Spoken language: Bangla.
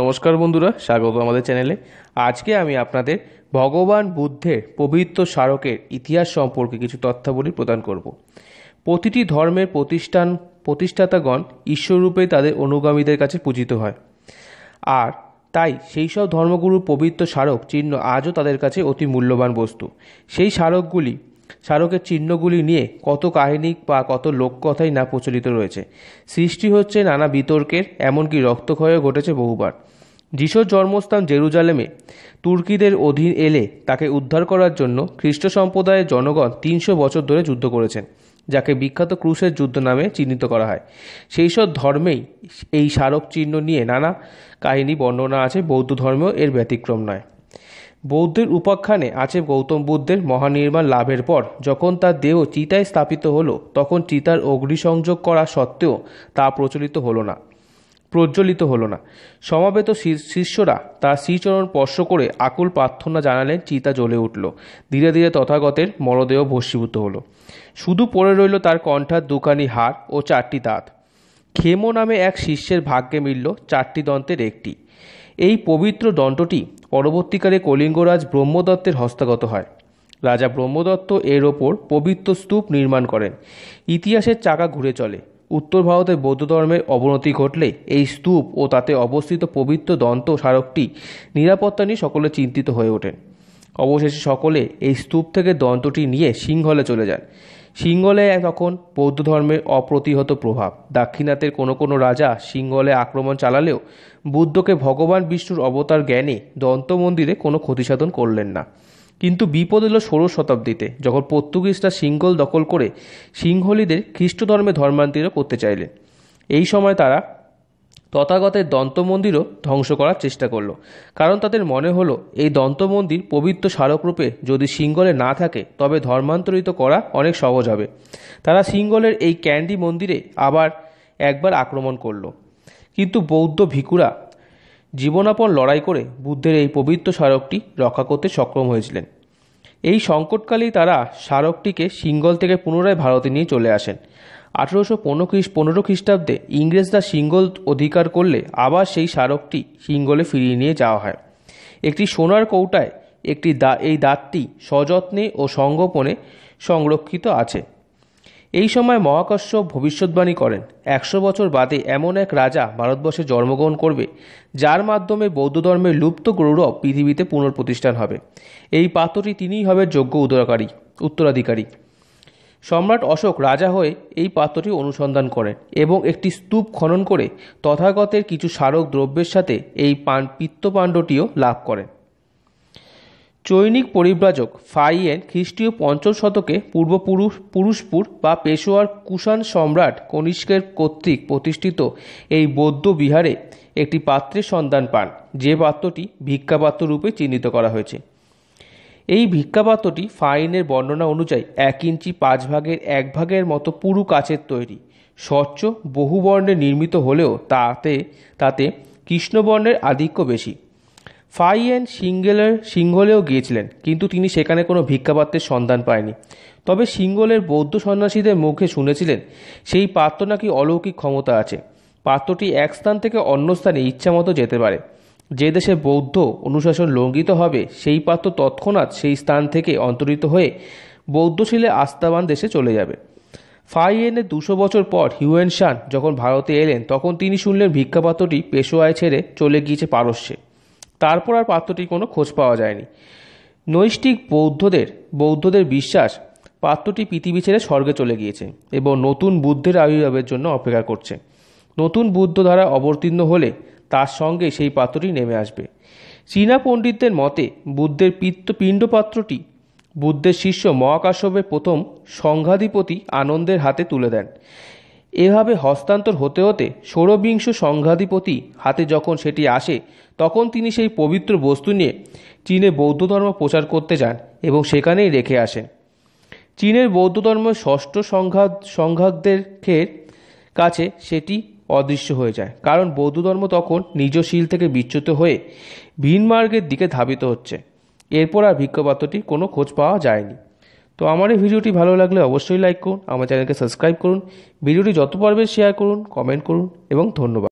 নমস্কার বন্ধুরা স্বাগত আমাদের চ্যানেলে আজকে আমি আপনাদের ভগবান বুদ্ধের পবিত্র স্মারকের ইতিহাস সম্পর্কে কিছু তথ্যাবলী প্রদান করব প্রতিটি ধর্মের প্রতিষ্ঠান প্রতিষ্ঠাতাগণ ঈশ্বররূপে তাদের অনুগামীদের কাছে পূজিত হয় আর তাই সেই সব ধর্মগুরুর পবিত্র স্মারক চিহ্ন আজও তাদের কাছে অতি মূল্যবান বস্তু সেই স্মারকগুলি স্মারকের চিহ্নগুলি নিয়ে কত কাহিনী বা কত লোককথাই না প্রচলিত রয়েছে সৃষ্টি হচ্ছে নানা বিতর্কের এমনকি রক্তক্ষয়ও ঘটেছে বহুবার যিশোর জন্মস্থান জেরুজালেমে তুর্কিদের অধীন এলে তাকে উদ্ধার করার জন্য খ্রিস্ট সম্প্রদায়ের জনগণ তিনশো বছর ধরে যুদ্ধ করেছেন যাকে বিখ্যাত ক্রুশের যুদ্ধ নামে চিহ্নিত করা হয় সেই সব ধর্মেই এই স্মারক চিহ্ন নিয়ে নানা কাহিনী বর্ণনা আছে বৌদ্ধ ধর্মেও এর ব্যতিক্রম নয় বৌদ্ধের উপাখ্যানে আছে গৌতম বুদ্ধের মহানির্মাণ লাভের পর যখন তার দেহ চিতায় স্থাপিত হলো তখন চিতার অগ্নিসংযোগ করা সত্ত্বেও তা প্রচলিত হলো না প্রজ্বলিত হলো না সমাবেত শিষ্যরা তার শ্রীচরণ স্পর্শ করে আকুল প্রার্থনা জানালেন চিতা জ্বলে উঠল ধীরে ধীরে তথাগতের মরদেহ ভস্মীভূত হলো শুধু পড়ে রইল তার কণ্ঠার দুখানি হার ও চারটি দাঁত খেমো নামে এক শিষ্যের ভাগ্যে মিলল চারটি দন্তের একটি এই পবিত্র দণ্ডটি পরবর্তীকালে কলিঙ্গরাজ ব্রহ্মদত্তের হস্তগত হয় রাজা ব্রহ্মদত্ত এর ওপর পবিত্র স্তূপ নির্মাণ করেন ইতিহাসের চাকা ঘুরে চলে উত্তর ভারতে বৌদ্ধ ধর্মের অবনতি ঘটলে এই স্তূপ ও তাতে অবস্থিত পবিত্র দন্ত স্মারকটি নিরাপত্তা নিয়ে সকলে চিন্তিত হয়ে ওঠেন অবশেষে সকলে এই স্তূপ থেকে দন্তটি নিয়ে সিংহলে চলে যান সিংহলে তখন বৌদ্ধ ধর্মের অপ্রতিহত প্রভাব দাক্ষিণাত্যের কোনো কোনো রাজা সিংহলে আক্রমণ চালালেও বুদ্ধকে ভগবান বিষ্ণুর অবতার জ্ঞানে দন্ত মন্দিরে কোনো ক্ষতিসাধন করলেন না কিন্তু বিপদ এলো ষোড়শ শতাব্দীতে যখন পর্তুগিজরা সিংহল দখল করে সিংহলীদের খ্রিস্ট ধর্মে ধর্মান্তরিত করতে চাইলেন এই সময় তারা তথাগতের দন্তমন্দিরও ধ্বংস করার চেষ্টা করল কারণ তাদের মনে হলো এই দন্তমন্দির পবিত্র স্মারকরূপে যদি সিঙ্গলে না থাকে তবে ধর্মান্তরিত করা অনেক সহজ হবে তারা সিঙ্গলের এই ক্যান্ডি মন্দিরে আবার একবার আক্রমণ করল কিন্তু বৌদ্ধ ভিকুরা জীবনাপন লড়াই করে বুদ্ধের এই পবিত্র স্মারকটি রক্ষা করতে সক্ষম হয়েছিলেন এই সংকটকালেই তারা স্মারকটিকে সিঙ্গল থেকে পুনরায় ভারতে নিয়ে চলে আসেন আঠেরোশো পনেরো পনেরো খ্রিস্টাব্দে ইংরেজরা সিঙ্গল অধিকার করলে আবার সেই স্মারকটি সিঙ্গলে ফিরিয়ে নিয়ে যাওয়া হয় একটি সোনার কৌটায় একটি দা এই দাঁতটি সযত্নে ও সংগোপনে সংরক্ষিত আছে এই সময় মহাকর্ষ ভবিষ্যৎবাণী করেন একশো বছর বাদে এমন এক রাজা ভারতবর্ষে জন্মগ্রহণ করবে যার মাধ্যমে বৌদ্ধ ধর্মের লুপ্ত গৌরব পৃথিবীতে পুনঃপ্রতিষ্ঠান হবে এই পাত্রটি তিনিই হবে যোগ্য উদরাকারী উত্তরাধিকারী সম্রাট অশোক রাজা হয়ে এই পাত্রটি অনুসন্ধান করেন এবং একটি স্তূপ খনন করে তথাগতের কিছু স্মারক দ্রব্যের সাথে এই পান পিত্তপাণ্ডটিও লাভ করেন চৈনিক পরিব্রাজক ফাইয়ের খ্রিস্টীয় পঞ্চম শতকে পূর্বপুরুষ পুরুষপুর বা পেশোয়ার কুষাণ সম্রাট কনিষ্কের কর্তৃক প্রতিষ্ঠিত এই বৌদ্ধ বিহারে একটি পাত্রের সন্ধান পান যে পাত্রটি ভিক্ষাপাত্র রূপে চিহ্নিত করা হয়েছে এই ভিক্ষাপাত্রটি ফাইনের বর্ণনা অনুযায়ী এক ইঞ্চি পাঁচ ভাগের এক ভাগের মতো পুরু কাচের তৈরি স্বচ্ছ বহুবর্ণে নির্মিত হলেও তাতে তাতে কৃষ্ণবর্ণের আধিক্য বেশি ফাইয়েন সিঙ্গেলের সিংহলেও গিয়েছিলেন কিন্তু তিনি সেখানে কোনো ভিক্ষাপাত্রের সন্ধান পায়নি তবে সিঙ্গলের বৌদ্ধ সন্ন্যাসীদের মুখে শুনেছিলেন সেই পাত্র নাকি অলৌকিক ক্ষমতা আছে পাত্রটি এক স্থান থেকে অন্য স্থানে ইচ্ছামতো যেতে পারে যে দেশে বৌদ্ধ অনুশাসন লঙ্ঘিত হবে সেই পাত্র তৎক্ষণাৎ সেই স্থান থেকে অন্তরিত হয়ে বৌদ্ধশীলে আস্থাবান দেশে চলে যাবে ফাইয়েনের দুশো বছর পর হিউয়েন শান যখন ভারতে এলেন তখন তিনি শুনলেন ভিক্ষাপাত্রটি পেশোয়ায় ছেড়ে চলে গিয়েছে পারস্যে তারপর আর পাত্রটির কোনো খোঁজ পাওয়া যায়নি নৈষ্টিক বৌদ্ধদের বৌদ্ধদের বিশ্বাস পাত্রটি পৃথিবী ছেড়ে স্বর্গে চলে গিয়েছে এবং নতুন বুদ্ধের আবির্ভাবের জন্য অপেক্ষা করছে নতুন বুদ্ধ ধারা অবতীর্ণ হলে তার সঙ্গে সেই পাত্রটি নেমে আসবে চীনা পণ্ডিতদের মতে বুদ্ধের পিত্ত পাত্রটি বুদ্ধের শিষ্য মহাকাশ্যপের প্রথম সংঘাধিপতি আনন্দের হাতে তুলে দেন এভাবে হস্তান্তর হতে হতে ষোড়বিংশ সংঘাধিপতি হাতে যখন সেটি আসে তখন তিনি সেই পবিত্র বস্তু নিয়ে চীনে বৌদ্ধ ধর্ম প্রচার করতে যান এবং সেখানেই রেখে আসেন চীনের বৌদ্ধ ধর্মের ষষ্ঠ সংঘাত সংঘাতদের কাছে সেটি অদৃশ্য হয়ে যায় কারণ বৌদ্ধ ধর্ম তখন নিজ শীল থেকে বিচ্যুত হয়ে ভিনমার্গের দিকে ধাবিত হচ্ছে এরপর আর ভিক্ষপাত্রটির কোনো খোঁজ পাওয়া যায়নি তো আমার এই ভিডিওটি ভালো লাগলে অবশ্যই লাইক করুন আমার চ্যানেলকে সাবস্ক্রাইব করুন ভিডিওটি যত পারবে শেয়ার করুন কমেন্ট করুন এবং ধন্যবাদ